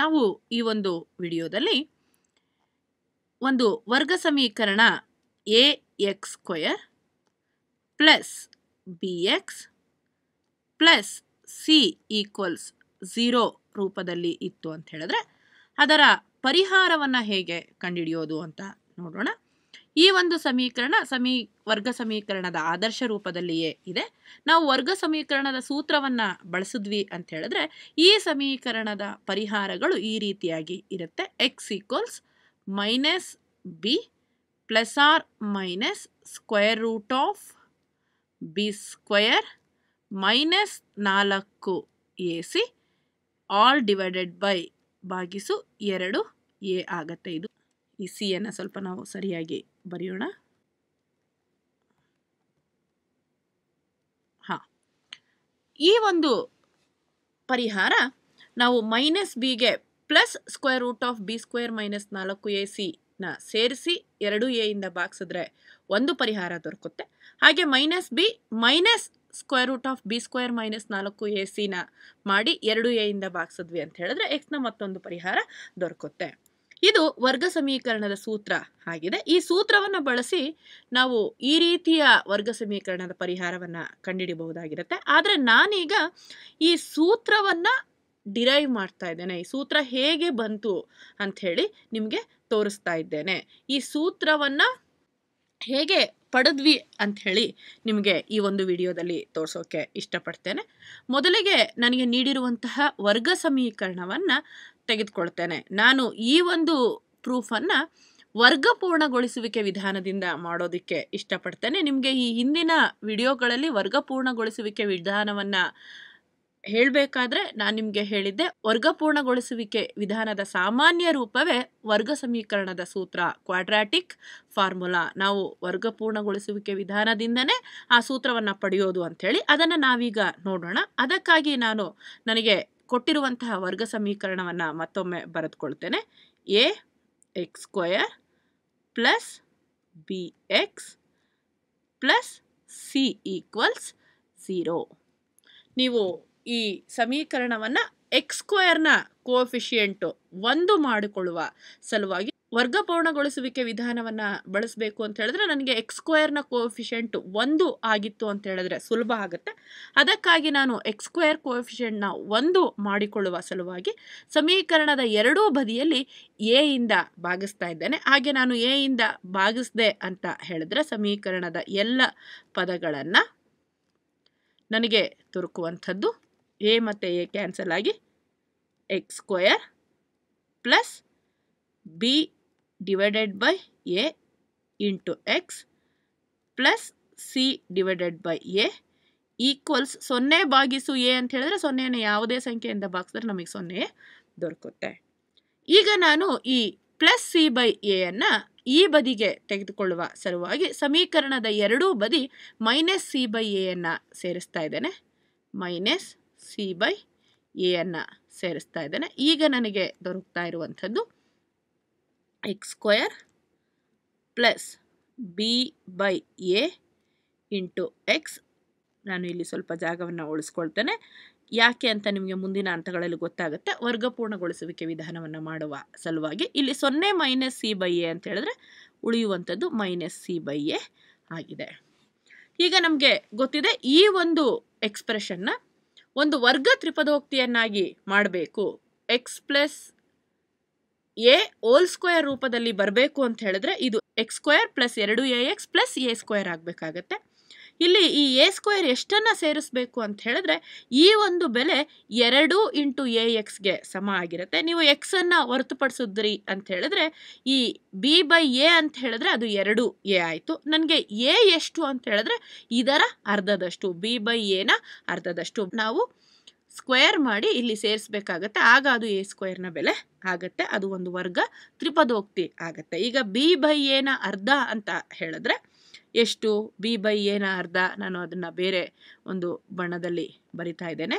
ನಾವು ಈ ಒಂದು ವಿಡಿಯೋದಲ್ಲಿ ಒಂದು ವರ್ಗ ಸಮೀಕರಣ A X square plus B X plus C equals zero ರೂಪದಲ್ಲಿ ಇತ್ತು ಅಂತ ಹೇಳಿದ್ರೆ ಅದರ ಪರಿಹಾರವನ್ನು ಹೇಗೆ ಕಂಡುಹಿಡಿಯೋದು ಅಂತ ನೋಡೋಣ ಈ ಒಂದು ಸಮೀಕರಣ ಸಮೀ ವರ್ಗ ಸಮೀಕರಣದ ಆದರ್ಶ ರೂಪದಲ್ಲಿಯೇ ಇದೆ ನಾವು ವರ್ಗ ಸಮೀಕರಣದ ಸೂತ್ರವನ್ನು ಬಳಸಿದ್ವಿ ಅಂತ ಹೇಳಿದ್ರೆ ಈ ಸಮೀಕರಣದ ಪರಿಹಾರಗಳು ಈ ರೀತಿಯಾಗಿ ಇರುತ್ತೆ X equals minus B plus or minus square root of B square minus ನಾಲ್ಕು A C all divided by ಭಾಗಿಸು ಎರಡು ಎ ಆಗತ್ತೆ ಇದು ಈ ಸಿಯನ್ನು ಸ್ವಲ್ಪ ನಾವು ಸರಿಯಾಗಿ ಬರೆಯೋಣ ಹಾಂ ಈ ಒಂದು ಪರಿಹಾರ ನಾವು ಮೈನಸ್ ಬಿಗೆ plus square root of B square minus ನಾಲ್ಕು ಎ ಸಿ ನ ಸೇರಿಸಿ ಎರಡು ಎ ಇಂದ ಭಾಗಿಸಿದ್ರೆ ಒಂದು ಪರಿಹಾರ ದೊರಕುತ್ತೆ ಹಾಗೆ minus B minus square root of B square minus ನಾಲ್ಕು ಎ ಸಿನ ಮಾಡಿ ಎರಡು ಎ ಇಂದ ಭಾಗಿಸಿದ್ವಿ ಅಂತ ಹೇಳಿದ್ರೆ ಎಕ್ಸ್ನ ಮತ್ತೊಂದು ಪರಿಹಾರ ದೊರಕುತ್ತೆ ಇದು ವರ್ಗ ಸಮೀಕರಣದ ಸೂತ್ರ ಆಗಿದೆ ಈ ಸೂತ್ರವನ್ನು ಬಳಸಿ ನಾವು ಈ ರೀತಿಯ ವರ್ಗ ಸಮೀಕರಣದ ಪರಿಹಾರವನ್ನು ಕಂಡುಹಿಡಿಯಬಹುದಾಗಿರುತ್ತೆ ಆದರೆ ನಾನೀಗ ಈ ಸೂತ್ರವನ್ನು ಡಿರೈವ್ ಮಾಡ್ತಾ ಇದ್ದೇನೆ ಈ ಸೂತ್ರ ಹೇಗೆ ಬಂತು ಹೇಳಿ ನಿಮಗೆ ತೋರಿಸ್ತಾ ಇದ್ದೇನೆ ಈ ಸೂತ್ರವನ್ನು ಹೇಗೆ ಪಡೆದ್ವಿ ಹೇಳಿ ನಿಮಗೆ ಈ ಒಂದು ವಿಡಿಯೋದಲ್ಲಿ ತೋರಿಸೋಕೆ ಇಷ್ಟಪಡ್ತೇನೆ ಮೊದಲಿಗೆ ನನಗೆ ನೀಡಿರುವಂತಹ ವರ್ಗ ಸಮೀಕರಣವನ್ನು ತೆಗೆದುಕೊಳ್ತೇನೆ ನಾನು ಈ ಒಂದು ಪ್ರೂಫನ್ನು ವರ್ಗಪೂರ್ಣಗೊಳಿಸುವಿಕೆ ವಿಧಾನದಿಂದ ಮಾಡೋದಕ್ಕೆ ಇಷ್ಟಪಡ್ತೇನೆ ನಿಮಗೆ ಈ ಹಿಂದಿನ ವಿಡಿಯೋಗಳಲ್ಲಿ ವರ್ಗಪೂರ್ಣಗೊಳಿಸುವಿಕೆ ವಿಧಾನವನ್ನು ಹೇಳಬೇಕಾದ್ರೆ ನಾನು ನಿಮಗೆ ಹೇಳಿದ್ದೆ ವರ್ಗಪೂರ್ಣಗೊಳಿಸುವಿಕೆ ವಿಧಾನದ ಸಾಮಾನ್ಯ ರೂಪವೇ ವರ್ಗ ಸಮೀಕರಣದ ಸೂತ್ರ ಕ್ವಾಡ್ರಾಟಿಕ್ ಫಾರ್ಮುಲಾ ನಾವು ವರ್ಗಪೂರ್ಣಗೊಳಿಸುವಿಕೆ ವಿಧಾನದಿಂದನೇ ಆ ಸೂತ್ರವನ್ನು ಪಡೆಯೋದು ಅಂಥೇಳಿ ಅದನ್ನು ನಾವೀಗ ನೋಡೋಣ ಅದಕ್ಕಾಗಿ ನಾನು ನನಗೆ ಕೊಟ್ಟಿರುವಂತಹ ವರ್ಗ ಸಮೀಕರಣವನ್ನು ಮತ್ತೊಮ್ಮೆ ಬರೆದುಕೊಳ್ತೇನೆ A X square plus B X plus C equals zero ನೀವು ಈ ಸಮೀಕರಣವನ್ನು ಎಕ್ಸ್ ಸ್ಕ್ವಯರ್ನ ಕೋಫಿಷಿಯೆಂಟು ಒಂದು ಮಾಡಿಕೊಳ್ಳುವ ಸಲುವಾಗಿ ವರ್ಗ ಪೂರ್ಣಗೊಳಿಸುವಿಕೆ ವಿಧಾನವನ್ನು ಬಳಸಬೇಕು ಅಂತ ಹೇಳಿದ್ರೆ ನನಗೆ ಎಕ್ಸ್ ಸ್ಕ್ವೇರ್ನ ಒಂದು ಆಗಿತ್ತು ಅಂತ ಹೇಳಿದ್ರೆ ಸುಲಭ ಆಗುತ್ತೆ ಅದಕ್ಕಾಗಿ ನಾನು ಎಕ್ಸ್ ಸ್ಕ್ವೇರ್ ನ ಒಂದು ಮಾಡಿಕೊಳ್ಳುವ ಸಲುವಾಗಿ ಸಮೀಕರಣದ ಎರಡೂ ಬದಿಯಲ್ಲಿ ಎ ಇಂದ ಭಾಗಿಸ್ತಾ ಇದ್ದೇನೆ ಹಾಗೆ ನಾನು ಎ ಇಂದ ಭಾಗಿಸಿದೆ ಅಂತ ಹೇಳಿದ್ರೆ ಸಮೀಕರಣದ ಎಲ್ಲ ಪದಗಳನ್ನು ನನಗೆ ತುರುಕುವಂಥದ್ದು ಎ ಮತ್ತು ಎ ಕ್ಯಾನ್ಸಲ್ ಆಗಿ X square plus B divided by A into X plus C divided by A equals ಸೊನ್ನೆ ಭಾಗಿಸು ಎ ಅಂತ ಹೇಳಿದ್ರೆ ಸೊನ್ನೆಯನ್ನು ಯಾವುದೇ ಸಂಖ್ಯೆಯಿಂದ ಭಾಗಿಸಿದ್ರೆ ನಮಗೆ ಸೊನ್ನೆ ದೊರಕುತ್ತೆ ಈಗ ನಾನು ಈ ಪ್ಲಸ್ ಸಿ ಬೈ ಎಯನ್ನು ಈ ಬದಿಗೆ ತೆಗೆದುಕೊಳ್ಳುವ ಸಲುವಾಗಿ ಸಮೀಕರಣದ ಎರಡೂ ಬದಿ ಮೈನಸ್ ಸಿ ಬೈ ಎಯನ್ನು ಸೇರಿಸ್ತಾ ಇದ್ದೇನೆ ಮೈನಸ್ ಸಿ ಬೈ ಎಯನ್ನು ಸೇರಿಸ್ತಾ ಇದ್ದೇನೆ ಈಗ ನನಗೆ ದೊರಕ್ತಾ ಇರುವಂಥದ್ದು X square plus B by A into X ನಾನು ಇಲ್ಲಿ ಸ್ವಲ್ಪ ಜಾಗವನ್ನು ಉಳಿಸ್ಕೊಳ್ತೇನೆ ಯಾಕೆ ಅಂತ ನಿಮಗೆ ಮುಂದಿನ ಹಂತಗಳಲ್ಲಿ ಗೊತ್ತಾಗುತ್ತೆ ವರ್ಗಪೂರ್ಣಗೊಳಿಸುವಿಕೆ ವಿಧಾನವನ್ನು ಮಾಡುವ ಸಲುವಾಗಿ ಇಲ್ಲಿ ಸೊನ್ನೆ ಮೈನಸ್ ಸಿ ಬೈ ಎ ಅಂತ ಹೇಳಿದ್ರೆ ಉಳಿಯುವಂಥದ್ದು ಮೈನಸ್ ಸಿ ಬೈ ಎ ಆಗಿದೆ ಈಗ ನಮಗೆ ಗೊತ್ತಿದೆ ಈ ಒಂದು ಎಕ್ಸ್ಪ್ರೆಷನ್ನ ಒಂದು ವರ್ಗ ತ್ರಿಪದೋಕ್ತಿಯನ್ನಾಗಿ ಮಾಡಬೇಕು X plus A whole square ರೂಪದಲ್ಲಿ ಬರಬೇಕು ಅಂತ ಹೇಳಿದ್ರೆ ಇದು ಎಕ್ಸ್ ಸ್ಕ್ವೇರ್ ಪ್ಲಸ್ ಎರಡು A X plus A square ಆಗಬೇಕಾಗತ್ತೆ ಇಲ್ಲಿ ಈ ಎ ಸ್ಕ್ವೇರ್ ಎಷ್ಟನ್ನು ಸೇರಿಸಬೇಕು ಅಂತ ಹೇಳಿದ್ರೆ ಈ ಒಂದು ಬೆಲೆ ಎರಡು ಇಂಟು ಎ ಎಕ್ಸ್ಗೆ ಸಮ ಆಗಿರುತ್ತೆ ನೀವು ಎಕ್ಸನ್ನು ಹೊರತುಪಡಿಸಿದ್ರಿ ಅಂತ ಹೇಳಿದ್ರೆ ಈ ಬಿ ಬೈ ಎ ಅಂತ ಹೇಳಿದ್ರೆ ಅದು ಎರಡು ಎ ಆಯಿತು ನನಗೆ ಎ ಎಷ್ಟು ಅಂತ ಹೇಳಿದ್ರೆ ಇದರ ಅರ್ಧದಷ್ಟು ಬಿ ಬೈ ಎನ ಅರ್ಧದಷ್ಟು ನಾವು ಸ್ಕ್ವೇರ್ ಮಾಡಿ ಇಲ್ಲಿ ಸೇರಿಸ್ಬೇಕಾಗತ್ತೆ ಆಗ ಅದು ಎ ಸ್ಕ್ವೇರ್ನ ಬೆಲೆ ಆಗತ್ತೆ ಅದು ಒಂದು ವರ್ಗ ತ್ರಿಪದೋಕ್ತಿ ಆಗತ್ತೆ ಈಗ ಬಿ ಬೈ ಏನ ಅರ್ಧ ಅಂತ ಹೇಳಿದ್ರೆ ಎಷ್ಟು ಬಿ ಬೈ ಎನ ಅರ್ಧ ನಾನು ಅದನ್ನು ಬೇರೆ ಒಂದು ಬಣ್ಣದಲ್ಲಿ ಬರಿತಾ ಇದ್ದೇನೆ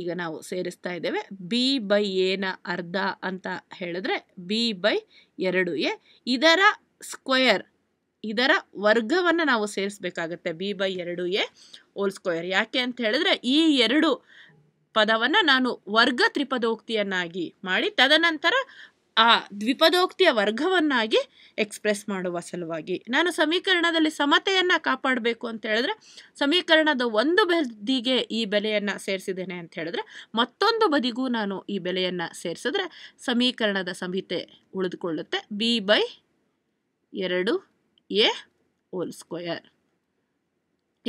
ಈಗ ನಾವು ಸೇರಿಸ್ತಾ ಇದ್ದೇವೆ ಬಿ ಬೈ ಎನ ಅರ್ಧ ಅಂತ ಹೇಳಿದ್ರೆ ಬಿ ಬೈ ಎರಡು ಎ ಇದರ ಸ್ಕ್ವೇರ್ ಇದರ ವರ್ಗವನ್ನು ನಾವು ಸೇರಿಸ್ಬೇಕಾಗತ್ತೆ ಬಿ ಬೈ ಎರಡು ಎ ಹೋಲ್ ಸ್ಕ್ವೇರ್ ಯಾಕೆ ಅಂತ ಹೇಳಿದ್ರೆ ಈ ಎರಡು ಪದವನ್ನು ನಾನು ವರ್ಗ ತ್ರಿಪದೋಕ್ತಿಯನ್ನಾಗಿ ಮಾಡಿ ತದನಂತರ ಆ ದ್ವಿಪದೋಕ್ತಿಯ ವರ್ಗವನ್ನಾಗಿ ಎಕ್ಸ್ಪ್ರೆಸ್ ಮಾಡುವ ಸಲುವಾಗಿ ನಾನು ಸಮೀಕರಣದಲ್ಲಿ ಸಮತೆಯನ್ನು ಕಾಪಾಡಬೇಕು ಅಂತ ಹೇಳಿದ್ರೆ ಸಮೀಕರಣದ ಒಂದು ಬದಿಗೆ ಈ ಬೆಲೆಯನ್ನು ಸೇರಿಸಿದ್ದೇನೆ ಅಂತ ಹೇಳಿದ್ರೆ ಮತ್ತೊಂದು ಬದಿಗೂ ನಾನು ಈ ಬೆಲೆಯನ್ನು ಸೇರಿಸಿದ್ರೆ ಸಮೀಕರಣದ ಸಮಿತೆ ಉಳಿದುಕೊಳ್ಳುತ್ತೆ ಬಿ ಬೈ ಎರಡು ಎ ಹೋಲ್ ಸ್ಕ್ವಯರ್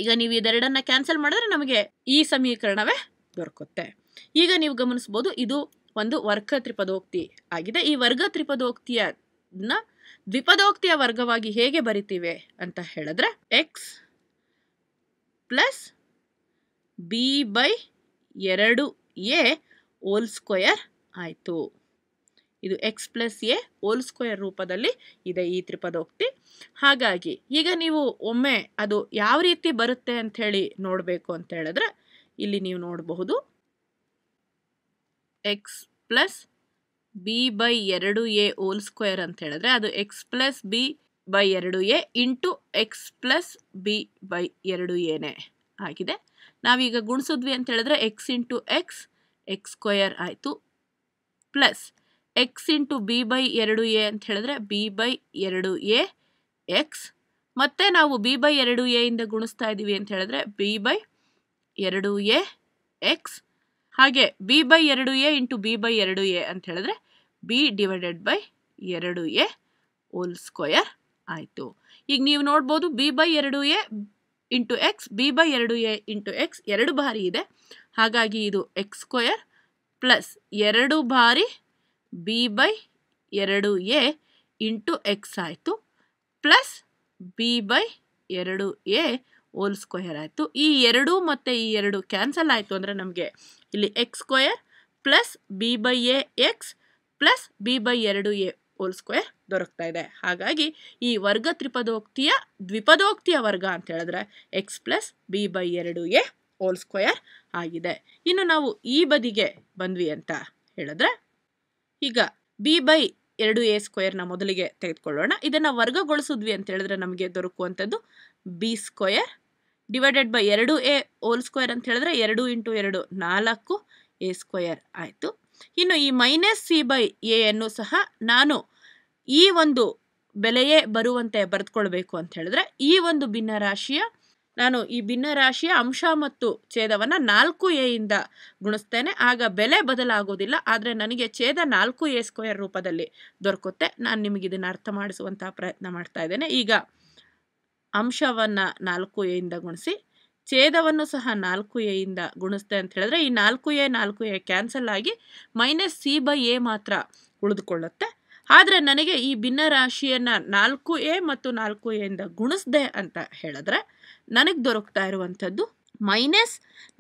ಈಗ ನೀವು ಇದೆರಡನ್ನ ಕ್ಯಾನ್ಸಲ್ ಮಾಡಿದ್ರೆ ನಮಗೆ ಈ ಸಮೀಕರಣವೇ ದೊರಕುತ್ತೆ ಈಗ ನೀವು ಗಮನಿಸ್ಬೋದು ಇದು ಒಂದು ವರ್ಗ ತ್ರಿಪದೋಕ್ತಿ ಆಗಿದೆ ಈ ವರ್ಗ ತ್ರಿಪದೋಕ್ತಿಯ ದ್ವಿಪದೋಕ್ತಿಯ ವರ್ಗವಾಗಿ ಹೇಗೆ ಬರಿತೀವಿ ಅಂತ ಹೇಳಿದ್ರೆ ಎಕ್ಸ್ ಪ್ಲಸ್ ಬಿ ಬೈ ಎರಡು ಎ ಓಲ್ ಸ್ಕ್ವಯರ್ ಆಯಿತು ಇದು x plus A whole square ರೂಪದಲ್ಲಿ ಇದೆ ಈ ತ್ರಿಪದೋಕ್ತಿ ಹಾಗಾಗಿ ಈಗ ನೀವು ಒಮ್ಮೆ ಅದು ಯಾವ ರೀತಿ ಬರುತ್ತೆ ಅಂಥೇಳಿ ನೋಡಬೇಕು ಅಂತ ಹೇಳಿದ್ರೆ ಇಲ್ಲಿ ನೀವು ನೋಡಬಹುದು ಎಕ್ಸ್ ಪ್ಲಸ್ ಬಿ ಬೈ ಎರಡು ಎ ಹೋಲ್ ಸ್ಕ್ವೇರ್ ಅಂತ ಹೇಳಿದ್ರೆ ಅದು ಎಕ್ಸ್ ಪ್ಲಸ್ ಬಿ ಬೈ ಎರಡು A into X plus B by ಎರಡು ಎನೇ ಆಗಿದೆ ನಾವೀಗ ಗುಣಿಸಿದ್ವಿ ಅಂತ ಹೇಳಿದ್ರೆ x into x x square ಆಯಿತು plus x into B by ಎರಡು ಎ ಅಂತ ಹೇಳಿದ್ರೆ ಬಿ ಬೈ ಎರಡು ಎ ಎಕ್ಸ್ ಮತ್ತೆ ನಾವು ಬಿ ಬೈ ಎರಡು ಎ ಇಂದ ಗುಣಿಸ್ತಾ ಇದ್ದೀವಿ ಅಂತ ಹೇಳಿದ್ರೆ ಬಿ ಬೈ ಎರಡು ಎ ಎಕ್ಸ್ ಹಾಗೆ ಬಿ ಬೈ ಎರಡು ಎ ಇಂಟು ಬಿ ಬೈ ಎರಡು ಎ ಅಂತ ಹೇಳಿದ್ರೆ ಬಿ ಡಿವೈಡೆಡ್ ಬೈ ಎರಡು ಎ ಓಲ್ ಸ್ಕ್ವಯರ್ ಆಯಿತು ಈಗ ನೀವು ನೋಡ್ಬೋದು ಬಿ ಬೈ ಎರಡು A into x B by ಎರಡು ಎ ಇಂಟು ಎಕ್ಸ್ ಎರಡು ಬಾರಿ ಇದೆ ಹಾಗಾಗಿ ಇದು ಎಕ್ಸ್ ಸ್ಕ್ವಯರ್ ಪ್ಲಸ್ ಎರಡು ಬಾರಿ ಬಿ ಬೈ ಎರಡು ಎ ಇಂಟು ಎಕ್ಸ್ ಆಯಿತು ಪ್ಲಸ್ ಬಿ ಬೈ ಎರಡು ಎ ಓಲ್ ಸ್ಕ್ವಯರ್ ಆಯಿತು ಈ ಎರಡು ಮತ್ತು ಈ ಎರಡು ಕ್ಯಾನ್ಸಲ್ ಆಯಿತು ಅಂದರೆ ನಮಗೆ ಇಲ್ಲಿ x square plus B by A X plus B by ಎರಡು ಎ ಓಲ್ ಸ್ಕ್ವಯರ್ ದೊರಕ್ತಾ ಇದೆ ಹಾಗಾಗಿ ಈ ವರ್ಗ ತ್ರಿಪದೋಕ್ತಿಯ ದ್ವಿಪದೋಕ್ತಿಯ ವರ್ಗ ಅಂತ ಹೇಳಿದ್ರೆ ಎಕ್ಸ್ ಪ್ಲಸ್ ಬಿ ಬೈ ಎರಡು ಎ ಓಲ್ ಸ್ಕ್ವಯರ್ ಆಗಿದೆ ಇನ್ನು ನಾವು ಈ ಬದಿಗೆ ಬಂದ್ವಿ ಅಂತ ಹೇಳಿದ್ರೆ ಈಗ ಬಿ ಬೈ ಎರಡು ಎ ಸ್ಕ್ವೇರ್ನ ಮೊದಲಿಗೆ ತೆಗೆದುಕೊಳ್ಳೋಣ ಇದನ್ನು ವರ್ಗಗೊಳಿಸಿದ್ವಿ ಅಂತ ಹೇಳಿದ್ರೆ ನಮಗೆ ದೊರಕುವಂಥದ್ದು ಬಿ ಸ್ಕ್ವಯರ್ ಡಿವೈಡೆಡ್ ಬೈ ಎರಡು ಎ ಓಲ್ ಸ್ಕ್ವೇರ್ ಅಂತ ಹೇಳಿದ್ರೆ ಎರಡು ಇಂಟು ಎರಡು ನಾಲ್ಕು ಎ ಸ್ಕ್ವಯರ್ ಆಯಿತು ಇನ್ನು ಈ ಮೈನಸ್ ಸಿ ಬೈ ಎಯನ್ನು ಸಹ ನಾನು ಈ ಒಂದು ಬೆಲೆಯೇ ಬರುವಂತೆ ಬರೆದುಕೊಳ್ಬೇಕು ಅಂತ ಹೇಳಿದ್ರೆ ಈ ಒಂದು ಭಿನ್ನರಾಶಿಯ ನಾನು ಈ ಭಿನ್ನರಾಶಿಯ ಅಂಶ ಮತ್ತು ಛೇದವನ್ನು ನಾಲ್ಕು ಎಯಿಂದ ಗುಣಿಸ್ತೇನೆ ಆಗ ಬೆಲೆ ಬದಲಾಗೋದಿಲ್ಲ ಆದರೆ ನನಗೆ ಛೇದ ನಾಲ್ಕು ಎ ಸ್ಕ್ವೇರ್ ರೂಪದಲ್ಲಿ ದೊರಕುತ್ತೆ ನಾನು ನಿಮಗೆ ಅರ್ಥ ಮಾಡಿಸುವಂತಹ ಪ್ರಯತ್ನ ಮಾಡ್ತಾ ಇದ್ದೇನೆ ಈಗ ಅಂಶವನ್ನು ನಾಲ್ಕು ಎಯಿಂದ ಗುಣಿಸಿ ಛೇದವನ್ನು ಸಹ ನಾಲ್ಕು ಎಯಿಂದ ಗುಣಿಸ್ತೆ ಅಂತ ಹೇಳಿದ್ರೆ ಈ ನಾಲ್ಕು ಎ ನಾಲ್ಕು ಎ ಕ್ಯಾನ್ಸಲ್ ಆಗಿ ಮೈನಸ್ ಸಿ ಬೈ ಎ ಮಾತ್ರ ಉಳಿದುಕೊಳ್ಳುತ್ತೆ ಆದರೆ ನನಗೆ ಈ ಭಿನ್ನರಾಶಿಯನ್ನು ನಾಲ್ಕು ಎ ಮತ್ತು ನಾಲ್ಕು ಎಯಿಂದ ಗುಣಿಸ್ದೆ ಅಂತ ಹೇಳಿದ್ರೆ ನನಗೆ ದೊರಕ್ತಾ ಇರುವಂಥದ್ದು ಮೈನಸ್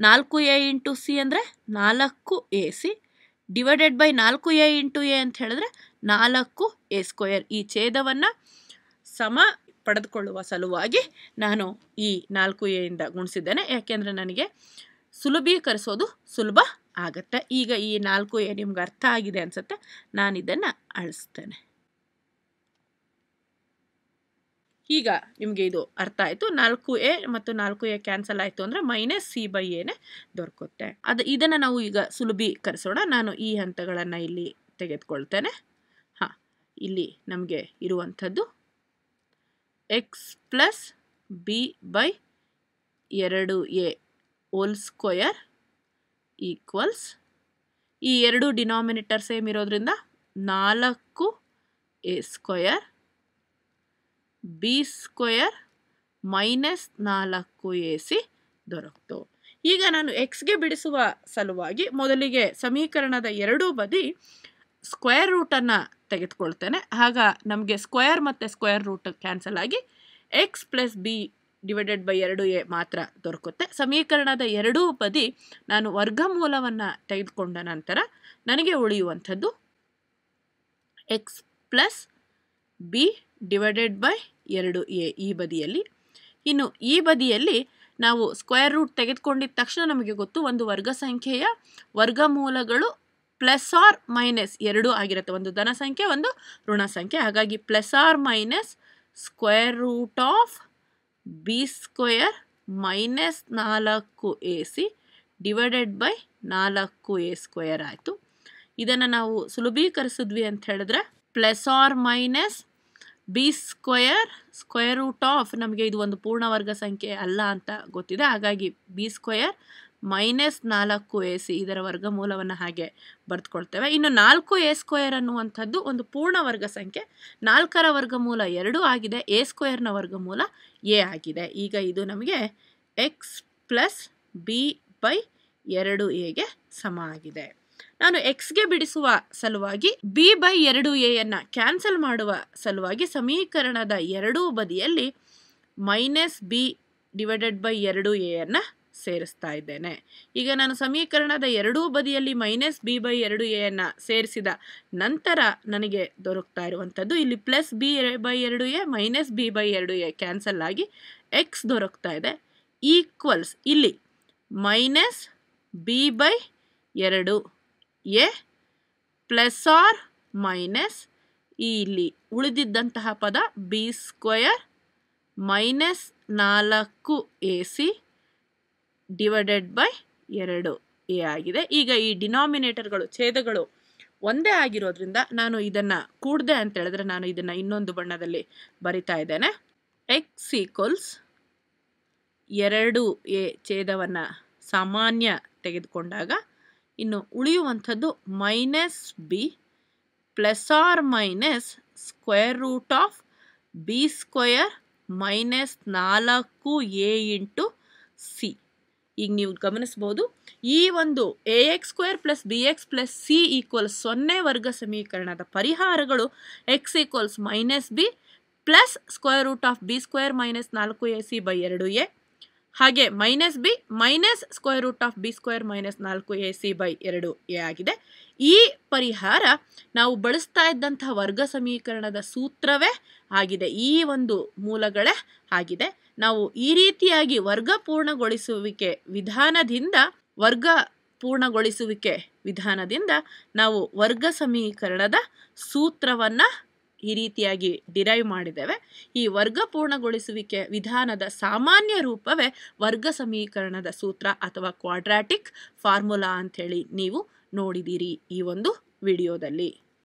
ನಾಲ್ಕು ಎ ಇಂಟು ಸಿ ಅಂದರೆ ನಾಲ್ಕು ಎ ಸಿ ಡಿವೈಡೆಡ್ ಬೈ ನಾಲ್ಕು ಎ ಇಂಟು ಎ ಅಂತ ಹೇಳಿದ್ರೆ ನಾಲ್ಕು ಎ ಸ್ಕ್ವಯರ್ ಈ ಛೇದವನ್ನು ಸಮ ಪಡೆದುಕೊಳ್ಳುವ ಸಲುವಾಗಿ ನಾನು ಈ ನಾಲ್ಕು ಎಯಿಂದ ಗುಣಿಸಿದ್ದೇನೆ ಯಾಕೆಂದರೆ ನನಗೆ ಸುಲಭೀಕರಿಸೋದು ಸುಲಭ ಆಗುತ್ತೆ ಈಗ ಈ ನಾಲ್ಕು ಎ ನಿಮ್ಗೆ ಅರ್ಥ ಆಗಿದೆ ಅನಿಸುತ್ತೆ ನಾನು ಇದನ್ನು ಅಳಿಸ್ತೇನೆ ಈಗ ನಿಮಗೆ ಇದು ಅರ್ಥ ಆಯಿತು ನಾಲ್ಕು ಎ ಮತ್ತು ನಾಲ್ಕು ಎ ಕ್ಯಾನ್ಸಲ್ ಆಯಿತು ಅಂದರೆ ಮೈನಸ್ ಸಿ ಬೈ ಎನೇ ದೊರಕುತ್ತೆ ಅದು ಇದನ್ನು ನಾವು ಈಗ ಸುಲಭೀಕರಿಸೋಣ ನಾನು ಈ ಹಂತಗಳನ್ನು ಇಲ್ಲಿ ತೆಗೆದುಕೊಳ್ತೇನೆ ಹಾಂ ಇಲ್ಲಿ ನಮಗೆ ಇರುವಂಥದ್ದು ಎಕ್ಸ್ ಪ್ಲಸ್ ಬಿ ಬೈ ಎರಡು ಎ ಓಲ್ ಸ್ಕ್ವಯರ್ ಈಕ್ವಲ್ಸ್ ಈ ಎರಡು ಡಿನಾಮಿನೇಟರ್ ಸೇಮ್ ಇರೋದ್ರಿಂದ ನಾಲ್ಕು A square B square minus ನಾಲ್ಕು ಎ ಸಿ ದೊರಕ್ತು ಈಗ ನಾನು ಎಕ್ಸ್ಗೆ ಬಿಡಿಸುವ ಸಲುವಾಗಿ ಮೊದಲಿಗೆ ಸಮೀಕರಣದ ಎರಡೂ ಬದಿ ಸ್ಕ್ವೇರ್ ರೂಟನ್ನು ತೆಗೆದುಕೊಳ್ತೇನೆ ಆಗ ನಮಗೆ ಸ್ಕ್ವೇರ್ ಮತ್ತು ಸ್ಕ್ವೇರ್ ರೂಟ್ ಕ್ಯಾನ್ಸಲ್ ಆಗಿ x plus B divided by ಎರಡು ಎ ಮಾತ್ರ ದೊರಕುತ್ತೆ ಸಮೀಕರಣದ ಎರಡೂ ಬದಿ ನಾನು ವರ್ಗಮೂಲವನ್ನು ತೆಗೆದುಕೊಂಡ ನಂತರ ನನಗೆ ಉಳಿಯುವಂಥದ್ದು x plus B divided by ಎರಡು ಎ ಈ ಬದಿಯಲ್ಲಿ ಇನ್ನು ಈ ಬದಿಯಲ್ಲಿ ನಾವು ಸ್ಕ್ವೇರ್ ರೂಟ್ ತೆಗೆದುಕೊಂಡಿದ್ದ ತಕ್ಷಣ ನಮಗೆ ಗೊತ್ತು ಒಂದು ವರ್ಗ ಸಂಖ್ಯೆಯ ವರ್ಗಮೂಲಗಳು ಪ್ಲಸ್ ಆರ್ ಮೈನಸ್ ಎರಡು ಆಗಿರುತ್ತೆ ಒಂದು ಧನ ಸಂಖ್ಯೆ ಒಂದು ಋಣ ಸಂಖ್ಯೆ ಹಾಗಾಗಿ plus or minus square root of B square minus ನಾಲ್ಕು ಎ ಸಿ ಡಿವೈಡೆಡ್ ಬೈ ನಾಲ್ಕು ಎ ಸ್ಕ್ವೇರ್ ಆಯಿತು ಇದನ್ನು ನಾವು ಸುಲಭೀಕರಿಸಿದ್ವಿ ಅಂತ ಹೇಳಿದ್ರೆ plus or minus B square square root of ನಮಗೆ ಇದು ಒಂದು ಪೂರ್ಣ ವರ್ಗ ಸಂಖ್ಯೆ ಅಲ್ಲ ಅಂತ ಗೊತ್ತಿದೆ ಹಾಗಾಗಿ ಬಿ ಸ್ಕ್ವಯರ್ ಮೈನಸ್ ನಾಲ್ಕು ಎ ಸಿ ಇದರ ವರ್ಗ ಮೂಲವನ್ನು ಹಾಗೆ ಬರೆದುಕೊಳ್ತೇವೆ ಇನ್ನು ನಾಲ್ಕು ಎ ಸ್ಕ್ವಯರ್ ಅನ್ನುವಂಥದ್ದು ಒಂದು ಪೂರ್ಣ ವರ್ಗ ಸಂಖ್ಯೆ ನಾಲ್ಕರ ವರ್ಗ ಮೂಲ ಎರಡು ಆಗಿದೆ ಎ ಸ್ಕ್ವಯರ್ನ ವರ್ಗ ಮೂಲ ಎ ಆಗಿದೆ ಈಗ ಇದು ನಮಗೆ ಎಕ್ಸ್ ಪ್ಲಸ್ ಬಿ ಬೈ ಎರಡು ಎಗೆ ಸಮ ಆಗಿದೆ ನಾನು ಎಕ್ಸ್ಗೆ ಬಿಡಿಸುವ ಸಲುವಾಗಿ ಬಿ ಬೈ ಎರಡು ಎಯನ್ನು ಕ್ಯಾನ್ಸಲ್ ಮಾಡುವ ಸಲುವಾಗಿ ಸಮೀಕರಣದ ಎರಡೂ ಬದಿಯಲ್ಲಿ ಮೈನಸ್ ಬಿ ಡಿವೈಡೆಡ್ ಬೈ ಎರಡು ಎನ್ನು ಸೇರಿಸ್ತಾ ಇದ್ದೇನೆ ಈಗ ನಾನು ಸಮೀಕರಣದ ಎರಡೂ ಬದಿಯಲ್ಲಿ ಮೈನಸ್ ಬಿ ಬೈ ಎರಡು ಎನ್ನು ಸೇರಿಸಿದ ನಂತರ ನನಗೆ ದೊರಕ್ತಾ ಇರುವಂಥದ್ದು ಇಲ್ಲಿ ಪ್ಲಸ್ ಬಿ ಬೈ ಎರಡು ಎ ಮೈನಸ್ ಬಿ ಬೈ ಎರಡು ಎ ಕ್ಯಾನ್ಸಲ್ ಆಗಿ ಎಕ್ಸ್ ದೊರಕ್ತಾ ಇದೆ ಈಕ್ವಲ್ಸ್ ಇಲ್ಲಿ ಮೈನಸ್ ಬಿ ಬೈ ಎರಡು ಎ ಪ್ಲಸ್ ಆರ್ ಮೈನಸ್ ಇಲ್ಲಿ ಉಳಿದಿದ್ದಂತಹ ಪದ ಬಿ ಸ್ಕ್ವಯರ್ ಮೈನಸ್ ನಾಲ್ಕು ಎ ಸಿ ಡಿವೈಡೆಡ್ ಬೈ ಎರಡು ಎ ಆಗಿದೆ ಈಗ ಈ ಡಿನಾಮಿನೇಟರ್ಗಳು ಛೇದಗಳು ಒಂದೇ ಆಗಿರೋದ್ರಿಂದ ನಾನು ಇದನ್ನು ಕೂಡದೆ ಅಂತ ಹೇಳಿದ್ರೆ ನಾನು ಇದನ್ನು ಇನ್ನೊಂದು ಬಣ್ಣದಲ್ಲಿ ಬರಿತಾ ಇದ್ದೇನೆ ಎಕ್ಸ್ ಈಕ್ವಲ್ಸ್ ಎರಡು ಎ ಛೇದವನ್ನು ಸಾಮಾನ್ಯ ತೆಗೆದುಕೊಂಡಾಗ ಇನ್ನು ಉಳಿಯುವಂಥದ್ದು minus B plus or minus square root of B square minus ನಾಲ್ಕು ಎ ಇಂಟು ಸಿ ಈಗ ನೀವು ಗಮನಿಸ್ಬೋದು ಈ ಒಂದು A x square plus B X plus C equals ಸೊನ್ನೆ ವರ್ಗ ಸಮೀಕರಣದ ಪರಿಹಾರಗಳು x equals minus B plus square root of B square minus ನಾಲ್ಕು ಎ ಸಿ ಬೈ ಎರಡು ಎ ಹಾಗೆ minus B minus square root of B square minus ನಾಲ್ಕು A C by ಎರಡು A ಆಗಿದೆ ಈ ಪರಿಹಾರ ನಾವು ಬಳಸ್ತಾ ಇದ್ದಂಥ ವರ್ಗ ಸಮೀಕರಣದ ಸೂತ್ರವೇ ಆಗಿದೆ ಈ ಒಂದು ಮೂಲಗಳೇ ಆಗಿದೆ ನಾವು ಈ ರೀತಿಯಾಗಿ ವರ್ಗ ಪೂರ್ಣಗೊಳಿಸುವಿಕೆ ವಿಧಾನದಿಂದ ವರ್ಗ ಪೂರ್ಣಗೊಳಿಸುವಿಕೆ ವಿಧಾನದಿಂದ ನಾವು ವರ್ಗ ಸಮೀಕರಣದ ಸೂತ್ರವನ್ನು ಈ ರೀತಿಯಾಗಿ ಡಿರೈವ್ ಮಾಡಿದ್ದೇವೆ ಈ ವರ್ಗ ಪೂರ್ಣಗೊಳಿಸುವಿಕೆ ವಿಧಾನದ ಸಾಮಾನ್ಯ ರೂಪವೇ ವರ್ಗ ಸಮೀಕರಣದ ಸೂತ್ರ ಅಥವಾ ಕ್ವಾಡ್ರಾಟಿಕ್ ಫಾರ್ಮುಲಾ ಅಂಥೇಳಿ ನೀವು ನೋಡಿದ್ದೀರಿ ಈ ಒಂದು ವಿಡಿಯೋದಲ್ಲಿ